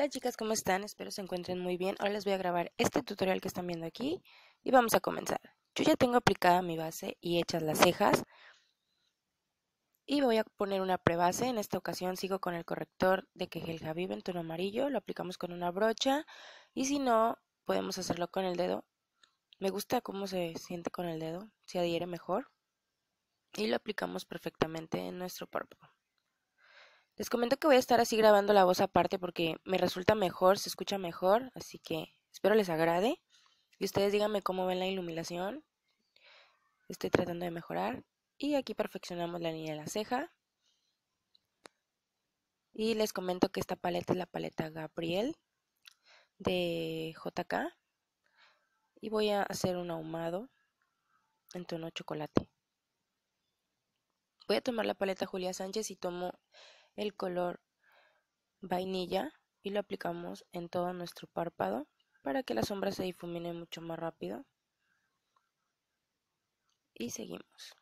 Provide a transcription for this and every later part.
Hola chicas, ¿cómo están? Espero se encuentren muy bien. Ahora les voy a grabar este tutorial que están viendo aquí y vamos a comenzar. Yo ya tengo aplicada mi base y hechas las cejas y voy a poner una prebase. En esta ocasión sigo con el corrector de el javi en tono amarillo. Lo aplicamos con una brocha y si no, podemos hacerlo con el dedo. Me gusta cómo se siente con el dedo, se adhiere mejor y lo aplicamos perfectamente en nuestro párpado les comento que voy a estar así grabando la voz aparte porque me resulta mejor, se escucha mejor, así que espero les agrade. Y ustedes díganme cómo ven la iluminación. Estoy tratando de mejorar. Y aquí perfeccionamos la línea de la ceja. Y les comento que esta paleta es la paleta Gabriel de JK. Y voy a hacer un ahumado en tono chocolate. Voy a tomar la paleta Julia Sánchez y tomo el color vainilla y lo aplicamos en todo nuestro párpado para que la sombra se difumine mucho más rápido. Y seguimos.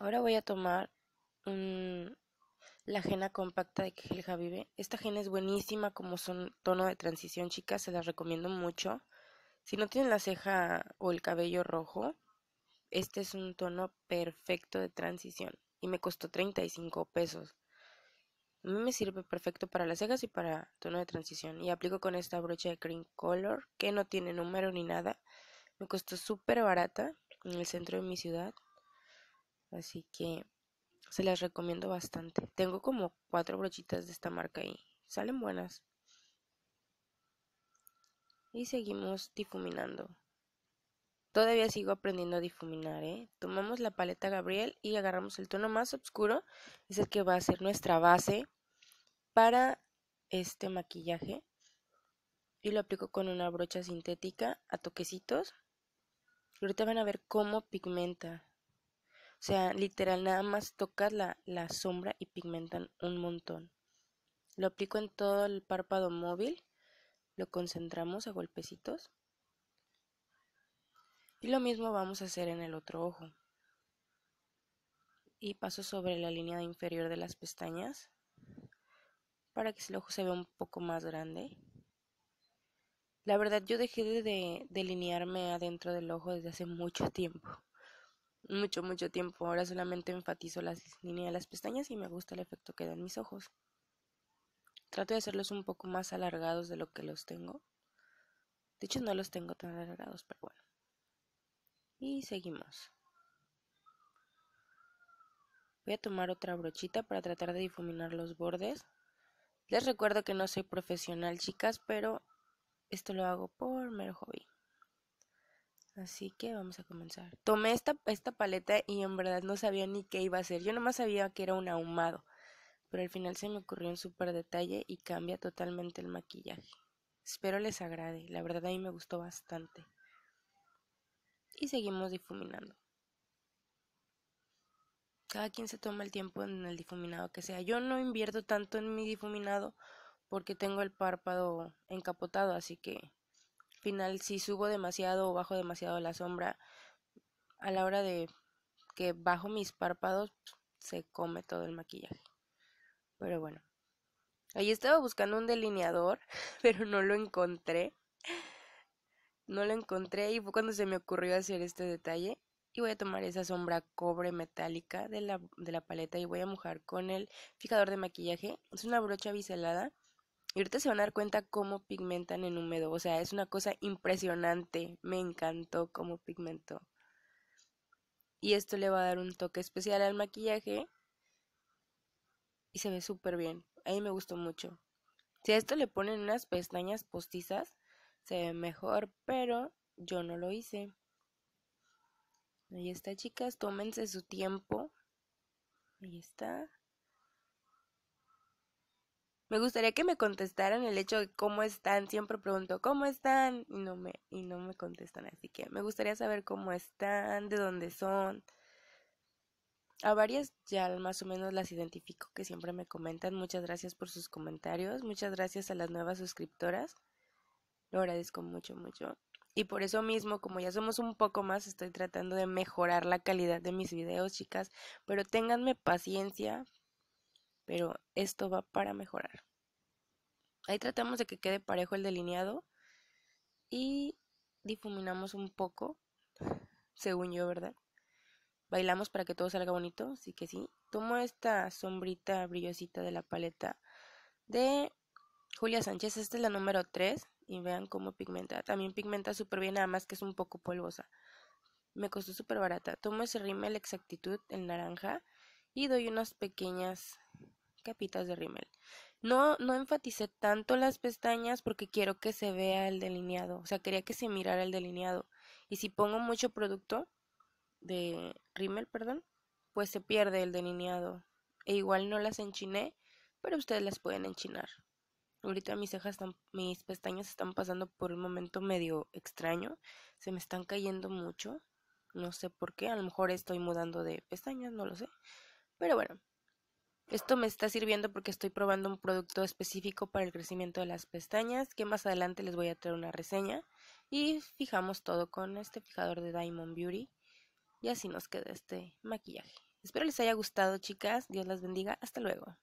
Ahora voy a tomar la ajena compacta de Gelja Vive. Esta henna es buenísima como son tono de transición, chicas. Se las recomiendo mucho. Si no tienen la ceja o el cabello rojo, este es un tono perfecto de transición y me costó 35 pesos. A mí me sirve perfecto para las cejas y para tono de transición. Y aplico con esta brocha de cream color que no tiene número ni nada. Me costó súper barata en el centro de mi ciudad. Así que se las recomiendo bastante. Tengo como cuatro brochitas de esta marca y salen buenas. Y seguimos difuminando. Todavía sigo aprendiendo a difuminar, ¿eh? Tomamos la paleta Gabriel y agarramos el tono más oscuro, es el que va a ser nuestra base para este maquillaje. Y lo aplico con una brocha sintética a toquecitos. Y ahorita van a ver cómo pigmenta. O sea, literal, nada más tocas la, la sombra y pigmentan un montón. Lo aplico en todo el párpado móvil. Lo concentramos a golpecitos. Y lo mismo vamos a hacer en el otro ojo. Y paso sobre la línea inferior de las pestañas para que el ojo se vea un poco más grande. La verdad yo dejé de delinearme adentro del ojo desde hace mucho tiempo. Mucho, mucho tiempo. Ahora solamente enfatizo las líneas de las pestañas y me gusta el efecto que dan mis ojos. Trato de hacerlos un poco más alargados de lo que los tengo. De hecho no los tengo tan alargados, pero bueno y seguimos voy a tomar otra brochita para tratar de difuminar los bordes les recuerdo que no soy profesional chicas pero esto lo hago por mero hobby Así que vamos a comenzar. Tomé esta, esta paleta y en verdad no sabía ni qué iba a hacer. Yo nomás sabía que era un ahumado. Pero al final se me ocurrió un súper detalle y cambia totalmente el maquillaje. Espero les agrade. La verdad a mí me gustó bastante y seguimos difuminando. Cada quien se toma el tiempo en el difuminado que sea. Yo no invierto tanto en mi difuminado porque tengo el párpado encapotado, así que al final si subo demasiado o bajo demasiado la sombra, a la hora de que bajo mis párpados se come todo el maquillaje. Pero bueno. Ahí estaba buscando un delineador, pero no lo encontré no lo encontré y fue cuando se me ocurrió hacer este detalle. Y voy a tomar esa sombra cobre metálica de la, paleta y voy a mojar con el fijador de maquillaje. Es una brocha biselada. Y ahorita se van a dar cuenta cómo pigmentan en húmedo. O sea, es una cosa impresionante. Me encantó cómo pigmentó. Y esto le va a dar un toque especial al maquillaje. Y se ve súper bien. A me gustó mucho. Si a esto le ponen unas pestañas postizas, se ve mejor, pero yo no lo hice. Ahí está, chicas, tómense su tiempo. Ahí está. Me gustaría que me contestaran el hecho de cómo están. Siempre pregunto cómo están y no me y no me contestan, así que me gustaría saber cómo están, de dónde son. A varias ya más o menos las identifico que siempre me comentan. Muchas gracias por sus comentarios. Muchas gracias a las nuevas suscriptoras. Lo agradezco mucho, mucho. Y por eso mismo, como ya somos un poco más, estoy tratando de mejorar la calidad de mis videos, chicas. Pero ténganme paciencia, pero esto va para mejorar. Ahí tratamos de que quede parejo el delineado y difuminamos un poco, según yo, ¿verdad? Bailamos para que todo salga bonito, así que sí. Tomo esta sombrita brillosita de la paleta de Julia Sánchez, esta es la número 3 y vean cómo pigmenta. También pigmenta súper bien, nada más que es un poco polvosa. Me costó súper barata. Tomo ese rímel exactitud, en naranja, y doy unas pequeñas capitas de rímel. No, no enfaticé tanto las pestañas porque quiero que se vea el delineado. O sea, quería que se mirara el delineado. Y si pongo mucho producto de rímel, perdón, pues se pierde el delineado. E igual no las enchiné, pero ustedes las pueden enchinar. Ahorita mis cejas están, mis pestañas están pasando por un momento medio extraño. Se me están cayendo mucho. No sé por qué. A lo mejor estoy mudando de pestañas, no lo sé. Pero bueno. Esto me está sirviendo porque estoy probando un producto específico para el crecimiento de las pestañas, que más adelante les voy a traer una reseña. Y fijamos todo con este fijador de Diamond Beauty. Y así nos queda este maquillaje. Espero les haya gustado, chicas. Dios las bendiga. Hasta luego.